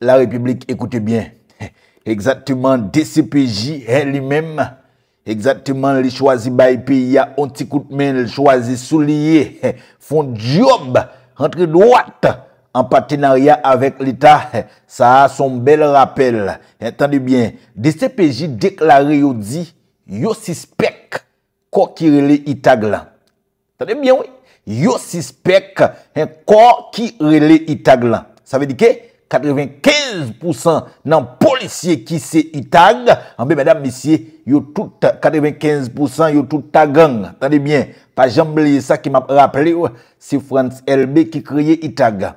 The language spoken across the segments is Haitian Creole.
La republik ekoute bien Eksatman DCPJ El li mem Eksatman li chwazi bayi piya On t'ikoute men l'chwazi sou liye Fon job Rentre nouat En patenarya avek l'Etat Sa a son bel rappel Entande bien DCPJ deklari yo di Yo sispek Ko ki rele Itaglan Entande bien we Yo sispek Ko ki rele Itaglan Sa ve di ke? 95% nan polisye ki se itag. Ambe, mèdam, misye, yo tout 95% yo tout tagang. Tande bien, pa Jean Blé, sa ki m ap rappele ou, se Frans Elbe ki kriye itag.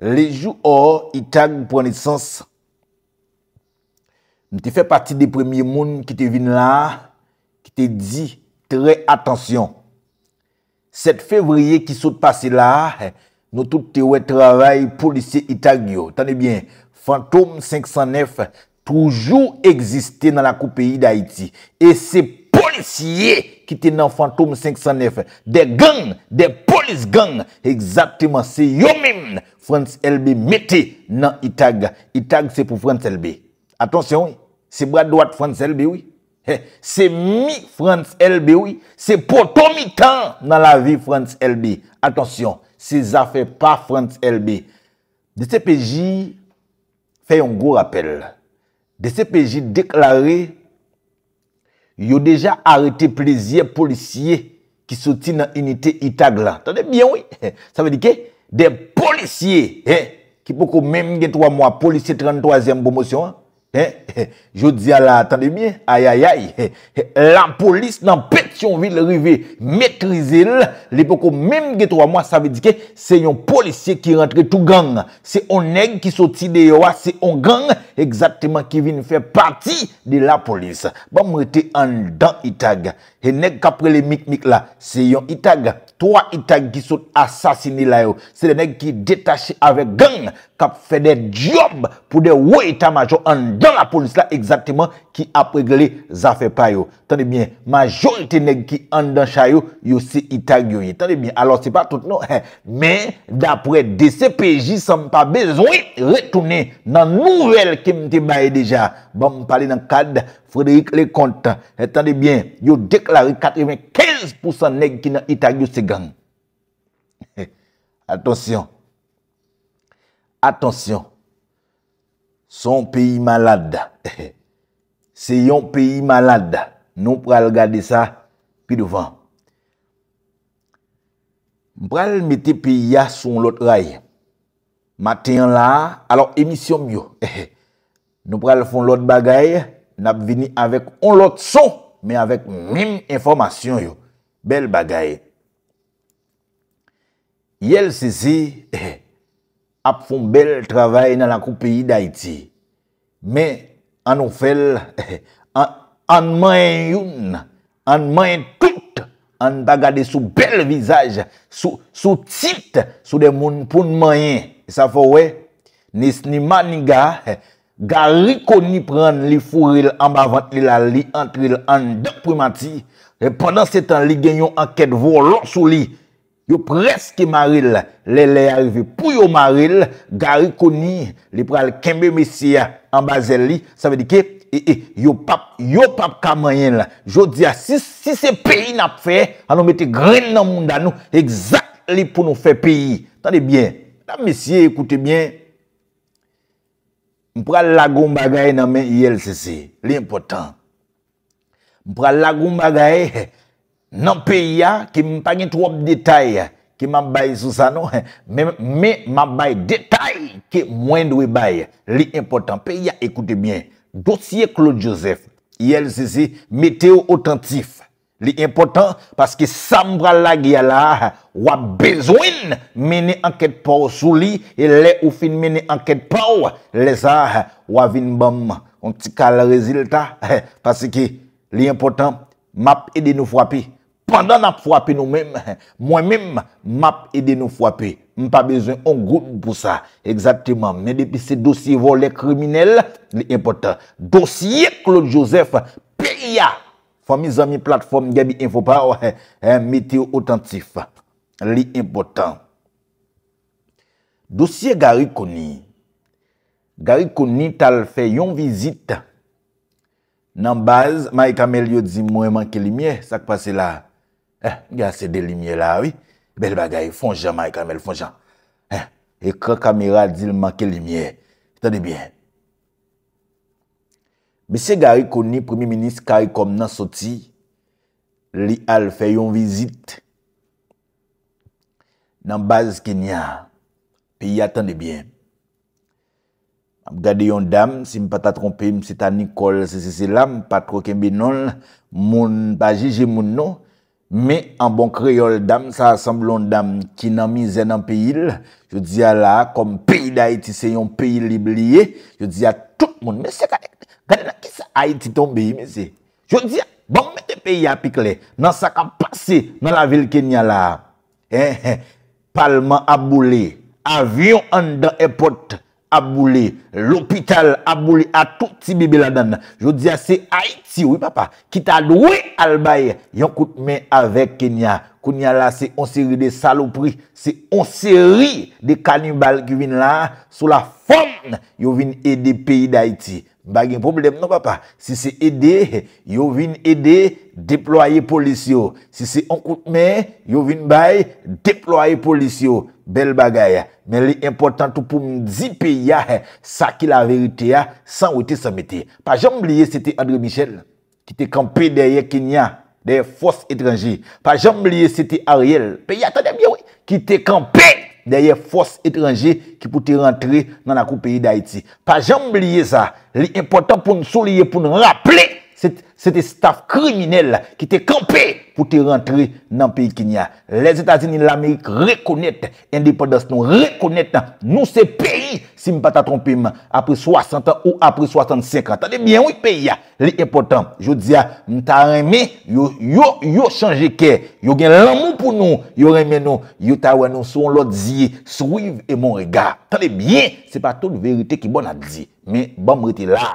Le jou or, oh, itag pou ane sens. Mè te fè pati de premye moun ki te vin la, ki te di trey atensyon. Sète fevriye ki sote pase la, mè te fè pati de premye moun ki te vin la, Nou tout te wè travay polisye Itag nyo. Tande bien, Phantom 509 toujou egziste nan la koupeyi d'Haïti. E se polisye ki te nan Phantom 509 de gang, de polis gang. Eksatèman se yo mèm France LB mette nan Itag. Itag se pou France LB. Atonsyon, se bradouat France LB wè. Se mi France LB wè. Se potomitan nan la vi France LB. Atonsyon, Se zafè pa France LB. De se peji, fè yon gwo rappel. De se peji deklare, yo deja arete pleziè polisye ki soti nan unitè Itagla. Tande, byan wè? Sa vè di ke? De polisye, he? Ki pou kou mèm gen 3 mwa, polisye 33è mbo mwosyon, he? Eh, eh, Je di ala, atande miye, ayayay eh, La polis nan pet yon vil rive, metrize l L epoko menm ge 3 mwa, sa ve di ke Se yon polisye ki rentre tou gang Se yon neg ki soti de yo, se yon gang Eksateman ki vin fè parti de la polis Ba bon, mwete an dan itag E neg kapre le mik mik la, se yon itag 3 itag ki sote asasini la yo Se yon neg ki detache ave gang fait fait des job pour de états etat en dans la police là exactement a réglé les affaires pa yo. Tendez bien, majorité nèg qui en dans chayo, yo, yo se itag yo bien, alors c'est pas tout non hein. mais d'après DCPJ sans pas besoin retourner dans nouvelle qui mte baye déjà Bon, parler cadre cadre, Frédéric compte attendez bien, yo déclaré 95% nèg qui sont itag yo se gang. attention Atensyon. Son peyi malade. Se yon peyi malade. Nou pral gade sa. Pi devan. Mpral meti piya son lot ray. Maten la. Alon emisyon myo. Nou pral fon lot bagay. Nap vini avik on lot son. Me avik mwim informasyon yo. Bel bagay. Yel sisi. Ehe. ap foun bel travay nan lakou peyi da iti. Me, an ou fel, an mayen youn, an mayen tout, an bagade sou bel vizaj, sou tit, sou de moun poun mayen. E sa fowè, ni s'ni mani ga, ga li koni pran li foun ril amba vant li la li ant ril an deprimati, e pandan se tan li genyon anket vò lò sou li, Yo preske maril lè lè y arive pou yo maril gari koni lè pral kembe mesye an bazè li sa vè di ke e, e, yo pap kamanyen la. Yo di ya si se peyi nap fè an nou mette gren nan moun dan nou egzak li pou nou fè peyi. Tande bien. Tande mesye, ekoute bien. Mpral lagoun bagay nan men Yel Sese. Li important. Mpral lagoun bagay... Non, pays, ya ki m pa gen trop detay ki m ap bay sou sa nou, men m ap bay detay ki mwen dwe bay. Li important, peyi ya bien. dossier Claude Joseph, ILCC, meteo authentif. Li important, paske sambra la gya la, wap bezwen mene anket pa ou sou li, e le ou fin mene anket pa ou, le sa vin bam. On ti le résultat parce que li important, map ede nous fwapi. pandan ap fwape nou mèm, mwen mèm map ede nou fwape, mwen pa bezwen, on gout pou sa, exactement, mè depi se dosye volè kriminel, li impotant, dosye Claude Joseph, pè ya, fwa mi zan mi platform gèbi info pa, wè, mèteo otantif, li impotant, dosye Garikouni, Garikouni tal fè yon vizit, nan baz, ma e kamel yo di mwen manke li mè, sak pa se la, Eh, yase eh, de limiye la, oui. Bel bagay, fonjan ma, yakan bel fonjan. Eh, ekran kamera, dil make limiye. Tande bien. Mise gari koni, premi minis, kari kom nan soti. Li al fe yon vizit. Nan baz keni ya. Pi ya, tande bien. Am gade yon dam, si mi pata trompim, si ta nikole se se selam, patro kembe non, moun baji jemoun nou, Me an bon kreyol dam sa asamblon dam ki nan mize nan peyil, yo diya la, kom peyi da Haiti se yon peyi libliye, yo diya tout moun, mese gade nan kise Haiti ton beyi mese. Yo diya, bon mète peyi apikle, nan sa kan pase nan la vil Kenya la. Eh, eh, palman aboule, avyon andan epote. Aboulé, l'hôpital, aboulé, a touti bebe la dan. Jou diya se Haiti, oui papa, kit adoué al baye, yon koute men ave Kenya. Kenya la se onseri de salopri, se onseri de kanibal ki vin la, sou la fom, yon vin e de peyi de Haiti. Mbagi mpoblem nan pa pa Si se ede, yo vin ede Deploye polisyo Si se onkoutme, yo vin bay Deploye polisyo Bel bagay Men li important ou pou mdzi pe ya Sa ki la verite ya San wote sa mette Pa janm liye se te Andre Michel Ki te kampe derye Kenya Derye fos etranji Pa janm liye se te Ariel Ki te kampe derye fos etranji Ki pote rentre nan akou peyi da iti Pa janm liye sa Li impotant pou nou souliye pou nou rappele Sete staff kriminel Ki te kampe pou te rentre Nan peyi kin ya Les Etats-Unis l'Amerik rekonete Indépendance nou rekonete Nou se peyi si m pa ta trompime Apre 60 an ou apre 65 an Tande bien ou i peyi ya Li impotant Yo diya m ta reme Yo yo yo chanje ke Yo gen l'amou pou nou Yo reme nou Yo ta wè nou son lò diye Suiv e moun rega Tande bien Se pa ton verite ki bon a diye Men, bom rete la.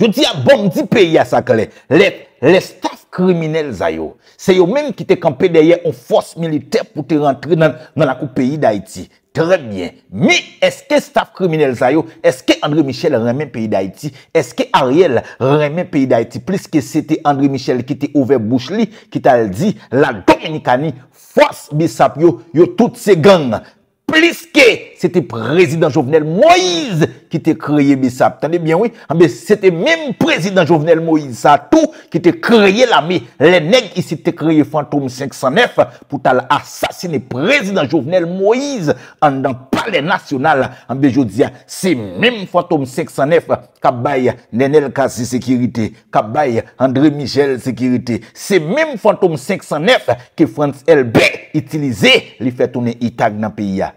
Yo di a bom di peyi a sakle. Le staf kriminel zayo. Se yo menm ki te kampe deye, on fos militer pou te rentre nan akou peyi da iti. Tre bien. Mi, eske staf kriminel zayo, eske André Michel remen peyi da iti, eske Ariel remen peyi da iti, plis ke sete André Michel ki te ouve bouche li, ki tal di la Dominikani fos bisap yo yo tout se ganga. Pliske, sete prezident jovenel Moïse ki te kreye me sa. Tande bien, oui? Ambe, ah, sete mem prezident jovenel Moïse sa. Tou ki te kreye la me. Le neg, isi te kreye Fantoum 509 pou tal asasine prezident jovenel Moïse an dan pale nasyonal. Ambe, ah, jo dzya, se mem Fantoum 509 kabay Nenel Kasi Sekirite, kabay André Michel Sekirite. Se mem Fantoum 509 ki France LB itilize li fetoune itag nan peyi ya.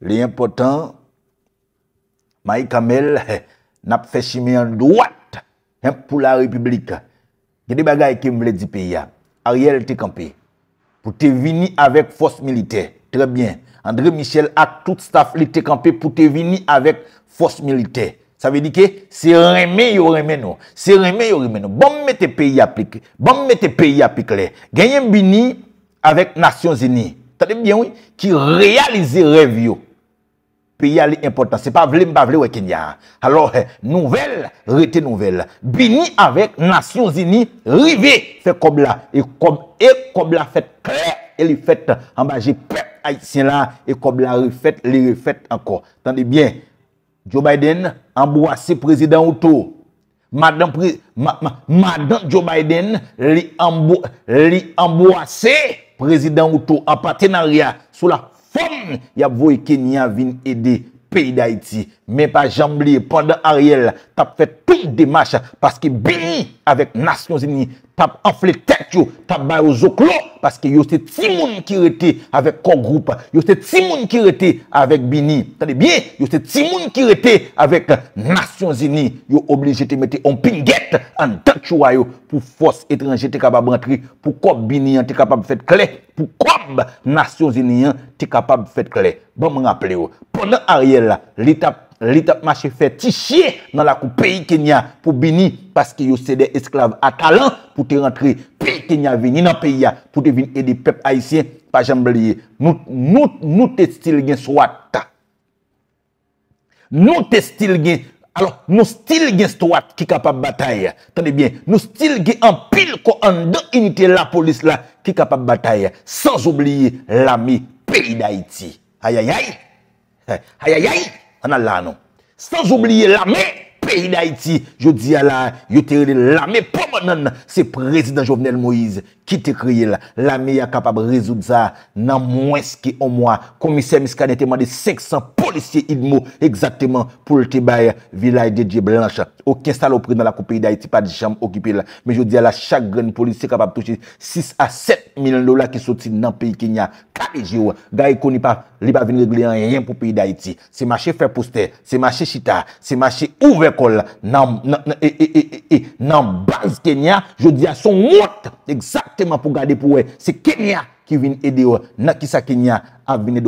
L'important, Maïk Kamel n'a fait chimie en droite hein, pour la République. Il y a des bagages qui me dire dit pays. Ariel était campé. Pour te venir avec force militaire. Très bien. André Michel a tout staff qui te campé pour te venir avec force militaire. Ça veut dire que c'est remé yo remé non. C'est remé yo remé non. Bon mettez pays appliqué. Bon mettez pays appliqué. Gagner bini avec Nations Unies. Tande bien wè, ki realize rev yo. Pe ya li impotant. Se pa vle mba vle wè kenya. Alors, eh, nouvel, rete nouvel. Bini avèk, nasyon zini, rive. Fè kob la. E kob e la fèt klè. E li fèt, amba jè pep a y sin la. E kob la rifèt, li rifèt anko. Tande bien. Joe Biden, ambou asè prezident ou tou. Madan prez... Madan Joe Biden, li ambou asè. Prezident Woutou a patenaria sou la fèm yavoye Kenyan vin ede peyda iti. mè pa jamblè, pandan Ariel, tap fè tout démache, paske Bini, avèk Nasyon Zini, tap anflè tek yo, tap bè yo zoklo, paske yo se timoun kirete, avèk kongroup, yo se timoun kirete, avèk Bini, tade bie, yo se timoun kirete, avèk Nasyon Zini, yo oblije te mette, on pingèt, an tek chou ayo, pou fòs etranje te kapab rentri, pou kòm Bini yon te kapab fète kle, pou kòm Nasyon Zini yon te kapab fète kle, ban mè nga ple yo, pandan Ariel, Li tap mache fetiche nan la kou peyi Kenya pou bini Paske yo sede esklave a talan pou te rentre Pey Kenya vini nan peyi ya pou te vini edi pep Haitien Pajan blie, nou te stil gen swat ta Nou te stil gen, alo nou stil gen swat ki kapab bataye Tande bien, nou stil gen an pil ko an de unitè la polis la ki kapab bataye Sans oubliye lami peyi d'Haïti Hayayay, hayayay an allanou. Stans oubliye la mè, Pays d'Haïti, yo di ala, yo te rile la me pomanan se prezident Jovenel Moïse. Ki te kriye la, la me ya kapab rezout za nan mweske o mwa. Komisè miska neteman de 500 polisye idmo, egzatèman pou lte baye vilay de Dje Blanche. Oken salopri nan la koupi d'Haïti, pa di chanm okipil. Me yo di ala, chak gren polisye kapab touche 6 a 7 milen lola ki soti nan peyi Kenya. Kari je ou, gay koni pa li pa veni regle an yen pou pi d'Haïti. Se mache fè postè, se mache chita, se mache ou reko. Nan baz Kenya Je di euh, a son wot Exactement pou gade pou we Se Kenya ki vin edi we Nakisa Kenya Am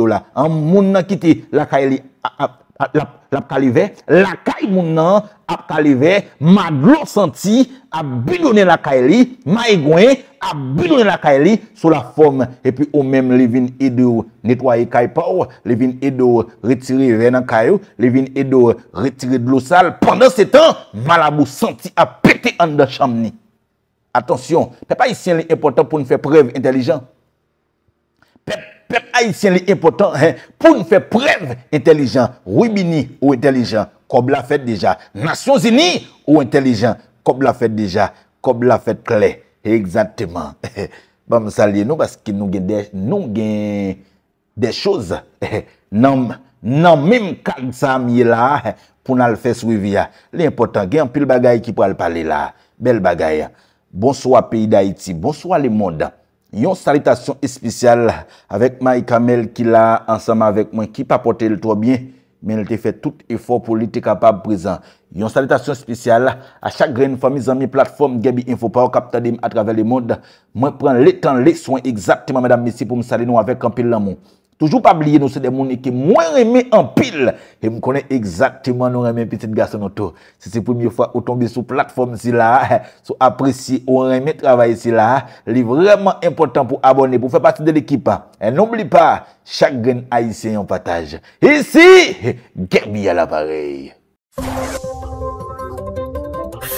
moun nakiti Lakay li a ap ap kalive, lakay moun nan, ap kalive, ma glosanti, ap bidone lakay li, ma egwen, ap bidone lakay li, sou la fom, epi ou menm levin edo netwaye kaypaw, levin edo retire renankayou, levin edo retire glosal, pandan se tan, malabousanti ap pete an da chamni. Atensyon, te pa yi sien li impotant pou nou fe preve intelijan? Pepe Haitien li impotant pou nou fe preve intelijan. Roui bini ou intelijan, kob la fet deja. Nasyon zini ou intelijan, kob la fet deja. Kob la fet kle. Eksanteman. Bon, Pam salye nou baske nou gen de chouz. Nan mèm kag sa amye la pou nou al fes wivya. Li impotant, gen an pil bagay ki pou al pale la. Bel bagay. Bonswa peyi d'Haiti, bonswa li moda. Yon salitasyon espesyal, avek mai Kamel ki la ansama avek mwen ki pa pote l tobyen, men l te fe tout efor pou li te kapab prezan. Yon salitasyon espesyal, a chak grene fami zami platform Gaby Info, pa w kapta di m atravele moun, mwen pren le tan le swan egzakti mwen mèdam Messi pou m sali nou avek Kampil Lamon. Toujou pa blye nou se de moun e ki mwen reme an pil. E mou konen exaktiman nou reme an pisit gasonoto. Se se premiye fwa ou tombi sou plakfom si la, sou apresi ou reme travay si la, li vreman impotant pou abone pou fè pati de l'ekipa. E noubli pa, chak gen a yise yon pataj. E si, gerbi al aparey.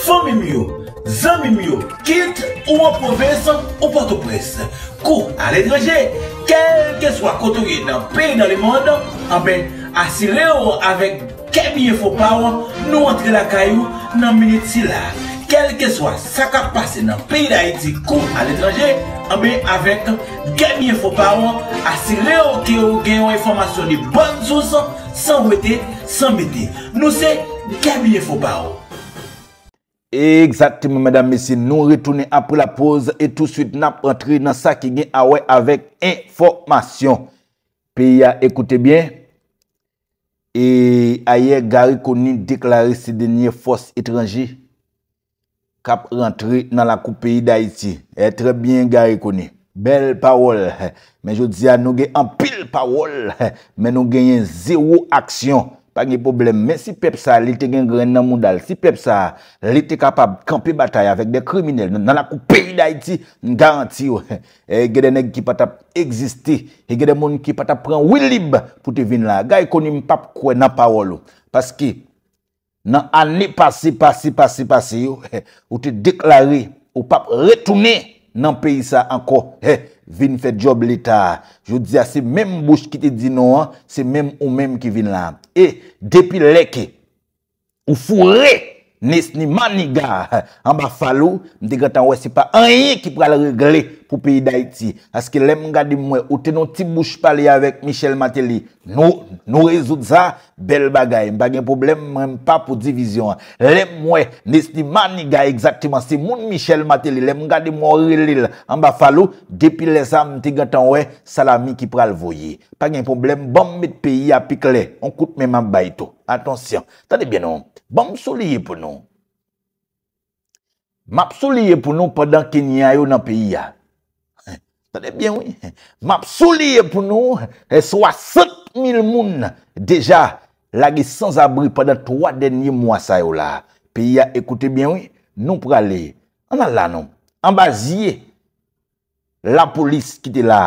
Fon mi miyo, zan mi miyo, kit ou aprovesan ou patopres. Kou alenreje. Kelke swa koto gen nan peyi nan li moun, anbe asire ou avek kemiye fopawo, nou antre la kayou nan minit si la. Kelke swa saka pase nan peyi da iti kou an letranje, anbe avek kemiye fopawo, asire ou gen ou informasyon li bon zous, san weti, san meti. Nou se kemiye fopawo. E gzatim mèdame si nou ritounen apri la pose E tout suite nap rentri nan sa ki gen awè avèk informasyon Pè ya ekoute bè E aye gari koni deklare si denye fòs etranji Kap rentri nan la koupè yi da iti E eh, tre bè gari koni Bel parol Men jòdzi an nou gen an pil parol Men nou genyen zèwou aksyon pa nye problem, men si pep sa li te gen gren nan moudal, si pep sa li te kapab kampi batay avèk de kriminelle, nan akou peyi da iti, m garanti yo, e gede neg ki patap egzisti, e gede moun ki patap pran wilib pou te vin la, gay e koni m pap kwe nan pawol yo, paski nan an li pasi, pasi, pasi, pasi yo, ou te deklari, ou pap retouni nan peyi sa anko, e, vin fè job lita. Jou dize a se mem mbouch ki te di nou an, se mem ou mem ki vin lan. E, depi leke, ou furek, Nesni maniga, an ba falou, mte gata wè, se pa an ye ki pral regle pou peyi da iti. Aske lem mga di mwen, ote nou ti bouche pale avèk Michel Mateli, nou rezout sa, bel bagay. Mba gen problem mwen pa pou divizyon. Lem mwen, nesni maniga, exactement, se moun Michel Mateli, lem mga di mwen relil, an ba falou, depile sa, mte gata wè, salami ki pral voye. Mba gen problem, bom mit peyi apikle, on koute mwen mba ito. Atonsyon, tadebyen nou, bamb bon, souliye pou nou. Mapsouliye pou nou padan kenya yo nan peyi ya. Tadebyen ou, mapsouliye pou nou, e eh, swa set mil moun deja la ge sans abri padan 3 denye mwasa yo non. la. Peyi ya, ekoute bien ou, nou pou gale. Anan lan nou, ambazye, la polis ki te la.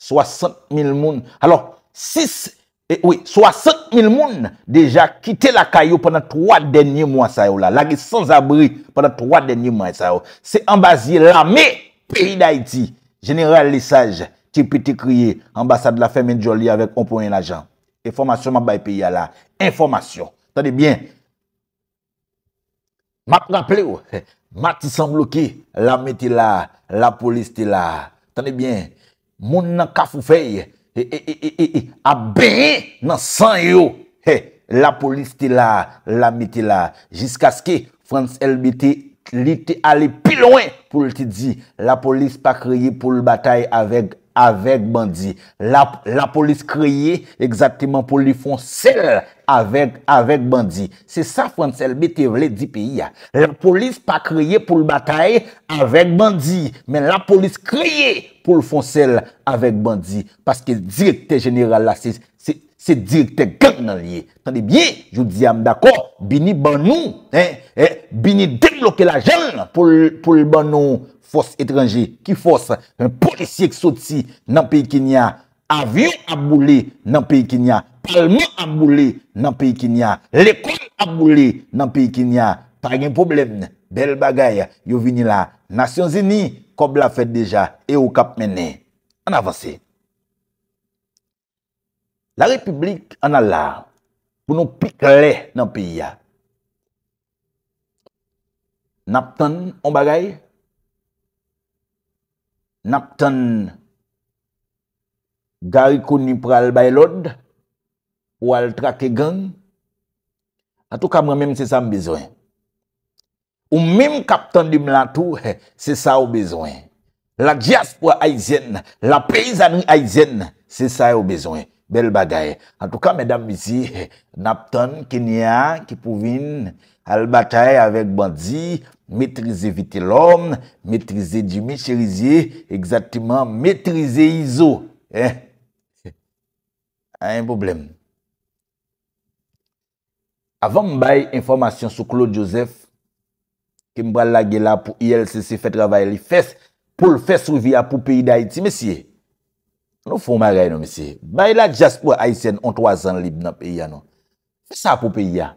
Swa set mil moun, alo, 6 moun. 60.000 eh, moun deja kite la kayo pendant 3 denye moun sa yo la la ge sans abri pendant 3 denye moun sa yo se ambazye la me peyi da iti general lissaj ti piti kriye ambasade la femen joli avek onpon en ajan informasyon ma bayi peyi ya la informasyon tani bien mati nga ple yo mati san bloki la me ti la la polis ti la tani bien moun nan kafou fey E, e, e, a beri nan san yo La polis ti la La mi ti la Jiska ski Frans LBT Li te ale pi loin pou li te di. La polis pa kriye pou l batay avek bandi. La polis kriye ekzaktiman pou li fon sel avek bandi. Se sa Fransel, me te vle di pi ya. La polis pa kriye pou l batay avek bandi. Men la polis kriye pou l fon sel avek bandi. Paske direkte general la se... Se direkte karnan liye. Tande bie, jou diyam dako, bini ban nou, bini deblokè la jèl, pou l ban nou fos etranjè, ki fos, un polisye k soti nan peyi kinyan, avyon a mboulè nan peyi kinyan, palmyon a mboulè nan peyi kinyan, lekoun a mboulè nan peyi kinyan, tagyen pou blèbne, bel bagay, yo vini la, nasyon zini, kob la fèd deja, e ou kap menè. An avansè. La republik an al la pou nou pik le nan piya. Naptan an bagay? Naptan gariko ni pral baylod? Ou al trake gang? A tou kamran menm se sa m bezwen. Ou menm kapten di m lantou, se sa ou bezwen. La diaspora aizen, la peyzanri aizen, se sa ou bezwen. Bel bagay. An tou ka, mèdam, misi, napton, kenya, ki pou vin al batay avèk bandzi, mètrize vite lòm, mètrize jimi, chérizie, egzatiman mètrize izo. Eh! Ayen problem. Avèm mbay informasyon sou Claude Joseph, ki mbra lage la pou ILCC fè travay li fès, pou l fès revi apou peyi da iti, mèsiè. Nou foun magay nou misi, bay la jas pou aizen on 3 an lib nan peya nou. Fè sa pou peya,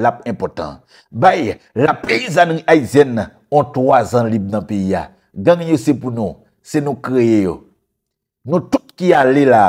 lap impotant. Bay, la pey zan nou aizen on 3 an lib nan peya. Ganyo se pou nou, se nou kreye yo. Nou tout ki a le la,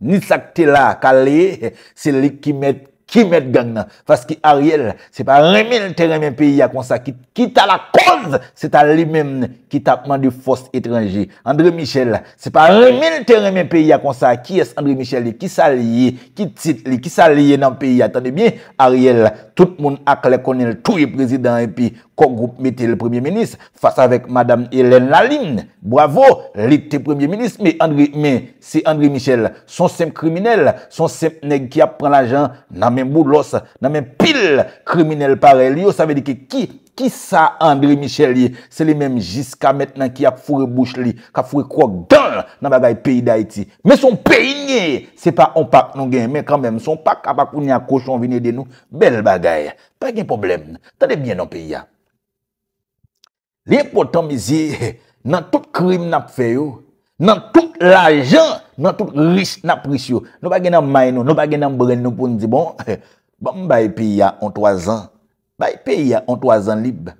ni sakte la, ka le, se le ki met... Ki met gang nan? Fas ki Ariel, se pa reme l terren men peyi ya konsa, ki ta la konz, se ta li men, ki ta kman di fos etranji. Andre Michel, se pa reme l terren men peyi ya konsa, ki es Andre Michel li, ki sa liye, ki tit li, ki sa liye nan peyi ya. Tande bien, Ariel, tout moun ak le konen, tout yon prezident epi, kongroupe mette le premier menis, fasa vek madame Hélène Laligne, bravo, litte premier menis, me, c'est André Michel, son sem kriminelle, son sem neg ki a pren l'agent, nan men moudlos, nan men pil kriminelle parel, yo sa ve di ki, ki sa André Michel li, se li menm jiska mettenan ki a fure bouch li, ki a fure krok dan nan bagay peyi d'Haïti, me son peyi nye, se pa on pak non gen, me kanmem, son pak, apakouni a kouchon vini den nou, bel bagay, pa gen problem, ta debyen nan peyi ya, Liye potan mi zi, nan tout krim na pfe yo, nan tout lajan, nan tout lis na pris yo, nou bagen nan may nou, nou bagen nan brel nou pou nou di bon, ban m bayi piya an toazan, bayi piya an toazan lib.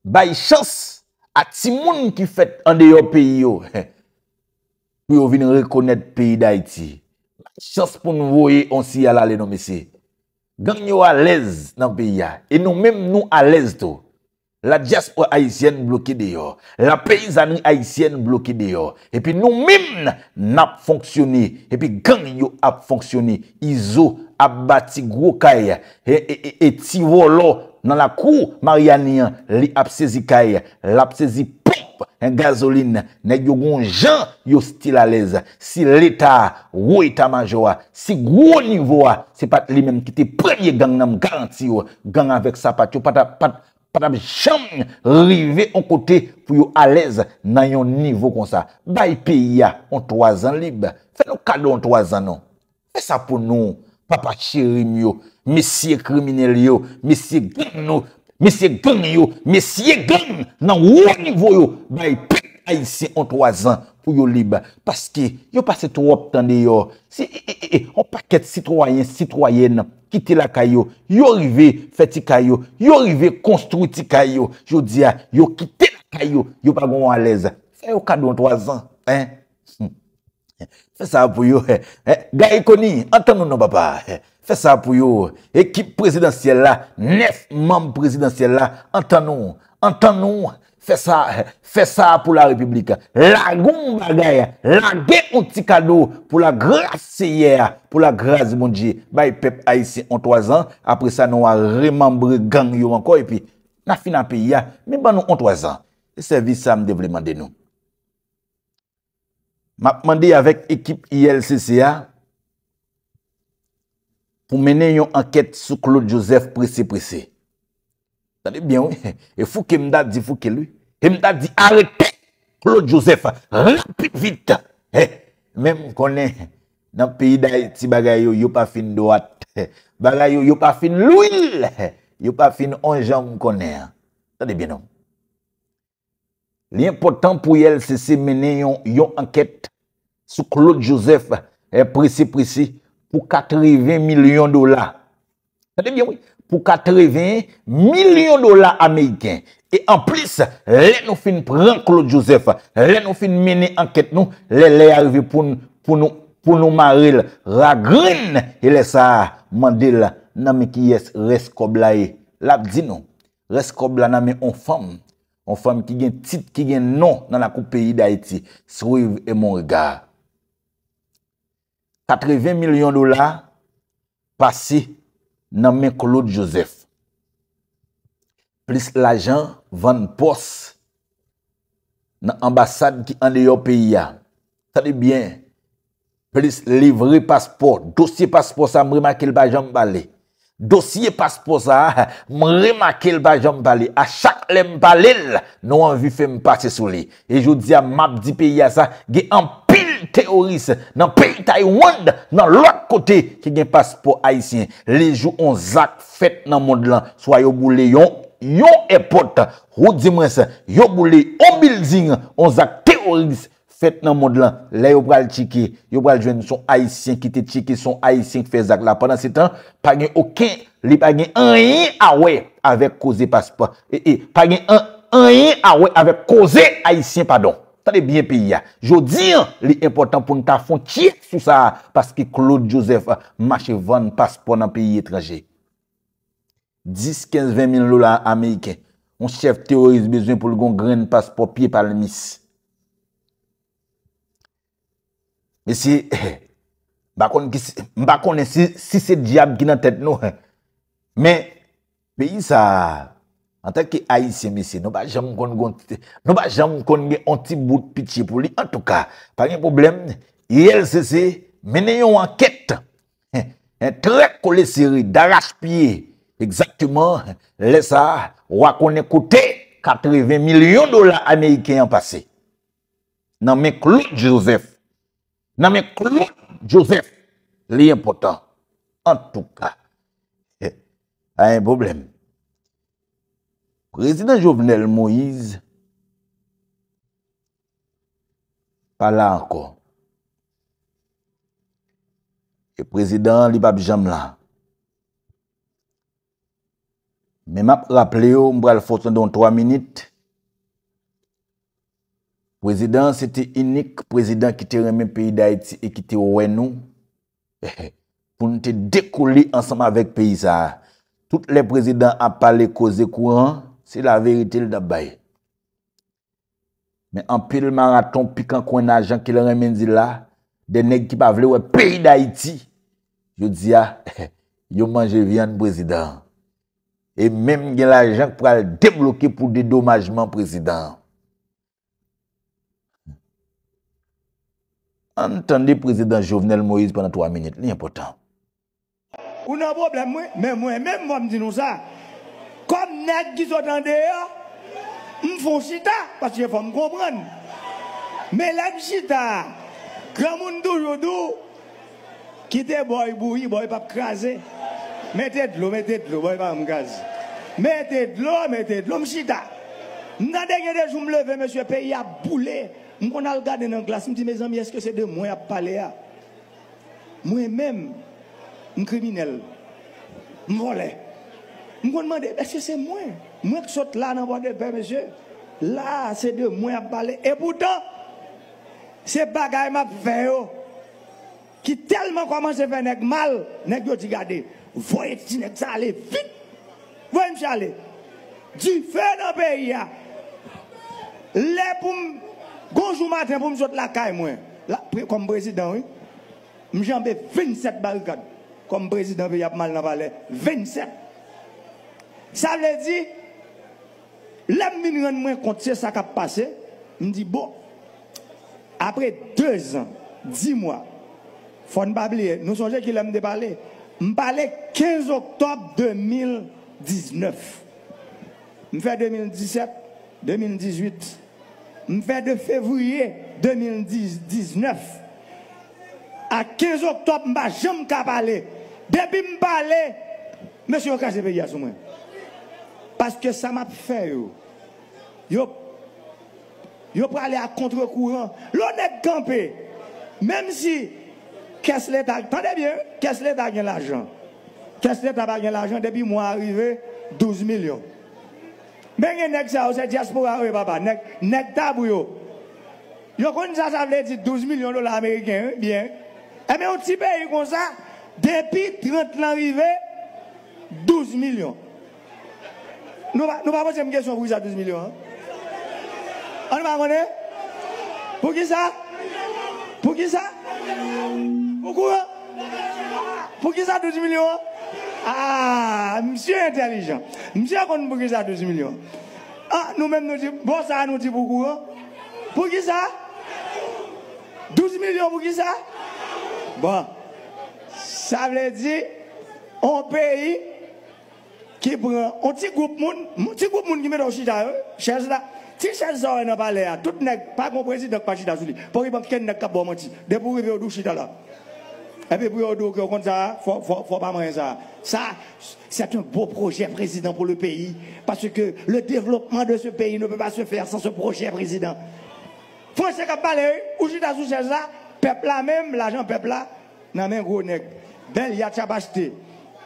Bayi chans ati moun ki fet an de yo piyo, pou non, yo vin rekonet piyi da iti. Chans pou nou voye ansi yalale nou mi se. Ganyo alez nan piya, e nou mem nou alez tou. La djas ou Aisyen blokide yo. La peyizani Aisyen blokide yo. E pi nou mim nan ap fonksyoni. E pi gang yo ap fonksyoni. Izo ap bati gwo kay. E ti volo nan la kou marianian. Li ap sezi kay. Li ap sezi pop en gazolin. Ne yo goun jan yo stila lez. Si leta, woy ta majwa. Si gwo nivwa. Se pat li men ki te premyen gang nan garanti yo. Gang avek sapat yo pat ap pat. Pat ap chan rive an kote pou yo alez non. nan yon nivou kon sa. Bayi pe ya an toazan libe. Fè nou kado an toazan nou. Fè sa pou nou. Papa Chirim yo. Mesye krimine liyo. Mesye gann nou. Mesye gann yo. Mesye gann nan wou an nivou yo. Bayi pe ya yise an toazan pou yo libe. Eh, Paske eh, yo eh, pa se tou optande yo. Se e e e e. An paket sitwayen sitwayen nou. Kite la kayo, yo rive feti kayo, yo rive konstruti kayo. Yo diya, yo kite la kayo, yo pa goun walez. Fè yo kado an toazan. Hmm. Fè sa apou yo. Gari koni, antan nou nan baba. Fè sa apou yo. Ekip presidansiyel la, nef mam presidansiyel la. Antan nou, antan nou. Fè sa pou la republik. La goun bagay. La gè ou ti kado. Pou la grase yè. Pou la grase moun diye. Bay pep a yisi an toazan. Apre sa nou a remembre gang yon anko. E pi na finan pi yè. Mè ban nou an toazan. E sevi sa mde vleman de nou. Map mandi yavek ekip ILCC ya. Pou menen yon anket sou Claude Joseph presi presi. Sadebyan wè, e fou ke mda di fou ke lui. Mda di arete, Claude Joseph, rapi vit. Eh, Mè m konè, nan peyi daye ti bagay yo, yo pa fin doat. Bagay yo, yo pa fin louil, yo pa fin on jan m konè. Sadebyan wè. Li important pou yèl se se mènen yon anket, sou Claude Joseph, preci preci, pou 80 milyon dola. Sadebyan wè. pou 80 milyon dola ameyken. E an plis, le nou fin pran Claude Joseph, le nou fin mene anket nou, le le arvi pou nou maril ragrin, e le sa mandil, nan me ki yes reskob la e. La di nou, reskob la nan me on fam, on fam ki gen tit, ki gen non nan akou peyi da eti, srouiv e moun regard. 80 milyon dola, pasi, nan men Claude Joseph. Plis la jan van pos nan ambasade ki an de yo pe ya. San e byen. Plis livre paspo, dosye paspo sa mre mak el bajan mbale. Dosye paspo sa, mre mak el bajan mbale. A chak lem balel, nou an vi fe mpate sou li. E joudia map di pe ya sa, ge amp. teoris nan peyitay wanda nan lak kote ki gen paspo aisyen. Lejou an zak fet nan mond lan. So a yo boule yon epot yo boule omil zin an zak teoris fet nan mond lan. Le yo bral chike yo bral jwen son aisyen ki te chike son aisyen ki fe zak la. Pendan se tan pa gen oken li pa gen an yin awe avek koze paspo e e pa gen an an yin awe avek koze aisyen padon Trè biye peyi ya. Jou di, li important pou nita fonti sou sa. Paske Claude Joseph euh, mache 20 paspor nan peyi etranje. 10, 15, 20 mil lola Ameriken. Moun chef teorize bezwen pou lgon gren paspor piye pal mis. Mwen si, mwen bakon si se diyab ki nan tet nou. Men, peyi sa... An tan ki A.I.C.M.I.C. Nou ba jaman kon gen onti bout piti pou li. An tou ka. Pan yon problem. Yel CC menen yon anket. En trek koleseri daraj piye. Eksaktouman. Lesa wakone kote. 80 milyon dola aneyi ki an pase. Nan men klou Joseph. Nan men klou Joseph. Li yon potan. An tou ka. Eh, Pan yon problem. Prezident Jovenel Moïse pala anko. E prezident li bab Jamla. Mem ap rappele yo, mbra l'fotan don 3 minit. Prezident se te inik, prezident ki te reme peyi da etsi e ki te wè nou. Poun te dekou li ansama vek peyi sa. Tout le prezident ap pale koze kouan. Se la verite li dabay. Men anpil maraton pikankou an ajan ki le remen zila, de neg ki pa vle we peyi da iti, yo dizia, yo manje vyan prezident. E menm gen la ajan pou al deblouke pou didomajman prezident. Antande prezident Jovenel Moïse panan 3 menit, li apotan. Ou nan boble mwen, men mwen, men mwen mwen dinosa. Comme nèg qui sont en dehors, font chita parce que faut me comprendre. Mais là chita, grand monde toujours doux, qui te boy boy boy pas craser. Mettez de l'eau, mettez de l'eau, boy pas me gaz. Mettez de l'eau, mettez de l'eau, chita. n'a dernier des jours me lève, monsieur pays a boulé. On a regardé dans la glace, me dis mes amis, est-ce que c'est de moi à parler ah? Moi-même, un criminel. M'volais. Je me demande, est-ce que c'est moi Moi qui saute là dans le de père, monsieur. Là, c'est de moi à parler. Et pourtant, c'est bagaille m'a fait oh, qui tellement commence à faire mal, nèg yo dit regardez, voyez ti nèg ça aller vite. Voyez Monsieur allez Du feu dans pays ah. Les pour bonjour matin pour me sauter la caille moi. comme président oui. M'jambe 27 barricades comme président y a mal dans palais, 27 ça veut dire, l'homme qui me moins compte qui a passé. il me dit bon, après deux ans, dix mois, il faut pas oublier, nous songez qu'il aime de parler. Je parlais 15 octobre 2019. Je fais 2017, 2018. Je fais de février 2019. À 15 octobre, je ne jamais parler. Depuis que je parle, monsieur, je vais à moi. Parce que ça m'a fait. yo. Yo, yo contre-courant. L'on est campé. Même si, kes lè ta, tande bien, qu'est-ce ta l'argent l'argent? Kes lè tu as l'ajan, depuis moi 12 millions? Mais 12 millions. sa, ou se diaspora ou e un tabou yo. Yo comme ça sa vle dit 12 de dollars américains, hein, bien. Et eh bien un petit pays comme ça, depuis 30 ans arrivé, 12 millions. Nous ne pouvons pas poser une question pour 12 millions. Hein? On ne va pas Pour qui ça Pour qui ça Pourquoi Pour qui ça 12 millions Ah, monsieur intelligent. Monsieur compte pour qui ça 12 millions Ah, nous-mêmes nous disons, bon ça nous dit pourquoi Pour qui ça 12 millions pour qui ça Bon, ça veut dire, on paye qui prend un petit groupe moun, un petit groupe moun qui met au chita, hein? cherche là, si chaise ça dans palais, hein? tout nèg pas mon président pas chita sous Pour les gens nèg de bon menti. de pour les au chita là. Et puis pour dire que comme ça, faut faut faut pas manger ça. Ça c'est un beau projet président pour le pays parce que le développement de ce pays ne peut pas se faire sans ce projet président. Français qui parle, ou chita sous là, peuple là même, l'argent peuple là, même men gros nèg. Bel y a acheté.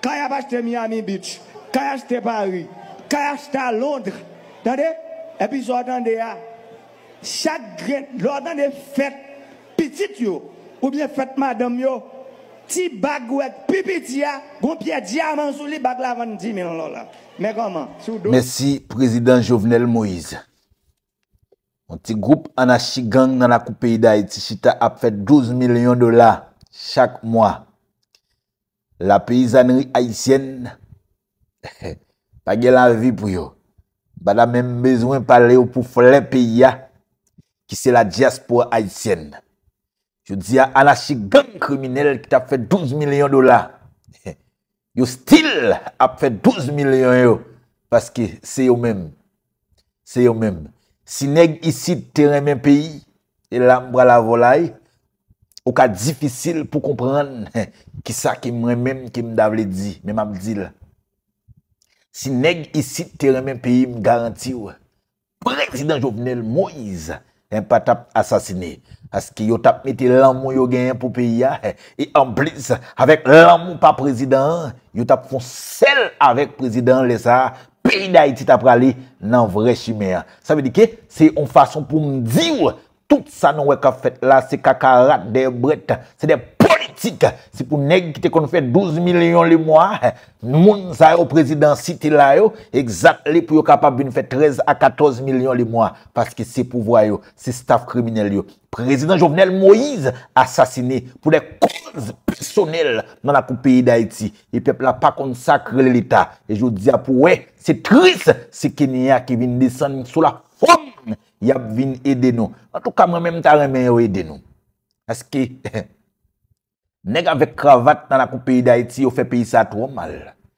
Quand y a acheté Miami Beach, Kaya jte Paris, kaya jte a Londre. Tande, epi sou atan de ya. Chak gren, lò atan de fet, pitit yo, ou bien fet madame yo, ti bagwek, pipit ya, gompye diaman sou li bag la van di menon lò la. Mè koman, sou do. Mèsi, Prezident Jovenel Moïse. Mon ti group anachigan nan akou peyida eti chita ap fet 12 milyon dola chak mwa. La peyizanri Haitienne Page la vi pou yo Ba da men bezwen pale yo pou flen pe ya Ki se la diaspor Haitien Yo diya anashi gam kriminel ki ta fè 12 milyon dola Yo stil ap fè 12 milyon yo Paske se yo men Se yo men Si neg isi teren men peyi E la mbra la volay Ou ka difisil pou kompran Ki sa ki mwen men ki mda vle di Men mam di la Si neg isi teremen peyi m garanti wè. Prezident Jovenel Moïse m patap asasine. Aske yo tap mette lammou yo gen pou peyi ya. E an bliz, avèk lammou pa prezident, yo tap fon sel avèk prezident lè sa. Peyi da iti tap rale nan vre chimè. Sa vè di ke? Se yon fason pou m diw. Tout sa nou wè ka fèt la. Se kakarat de bret. Se de pacham. Politik, se pou neg ki te kon fè 12 milyon li mwa, moun sa yo prezident si te la yo, egzak li pou yo kapap vin fè 13 a 14 milyon li mwa, paske se pou vwa yo, se staf krimine li yo. Prezident Jovenel Moïse, asasine pou de kouz personel nan akou peyi d'Haïti, e pepla pa kon sakre l'Etat. E jo di ap wè, se tris, se kenya ki vin desan sou la fon, yap vin ede nou. En tout ka mwen mèm ta remè yo ede nou. Aske... Neg avèk kravat nan akou peyi da eti yo fè peyi sa tro mal.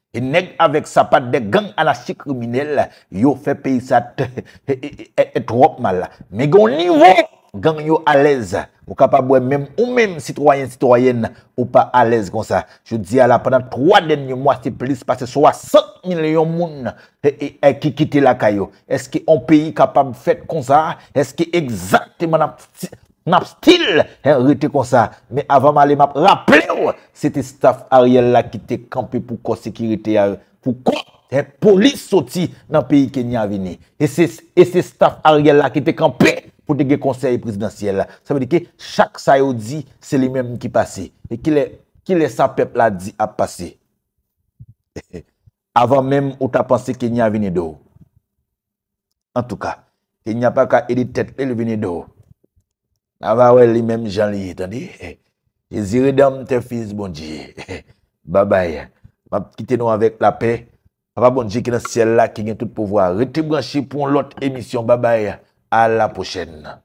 E neg avèk sapat de gang anashi kriminel yo fè peyi sa e, e, e, tro mal. Mè gen nivou gang yo alez. Ou kapab wè mèm ou mèm sitwayen sitwayen ou pa alez kon sa. Je di alè, pèndan 3 den yo mwasti plis pase 60 milyon moun ki kite la kayo. Eske an peyi kapab fèt kon sa? Eske egzantman ap... Nap stil rete konsan. Me avan ma le map, rappel nou. Sete staf a riel la ki te kampe pou kon sekirite. Pou kon, polis soti nan peyi kenya vini. E se e staf a riel la ki te kampe pou te ge konser yi presidansyel la. Sa mwen di ki, chak sa yo di, se li menm ki pase. E ki le sa pep la di ap pase. Avan menm ou ta panse kenya vini do. En tou ka, kenya pa ka edi tet, el vini do. Awa wè li mèm jan li, tan di? E ziridam te fiz, bon di. Babay. Mwap kite nou avèk la pe. Awa bon di ki nan sèl la ki gen tout pou vwa. Reti branchi pou l'ot emisyon. Babay. A la pochèn.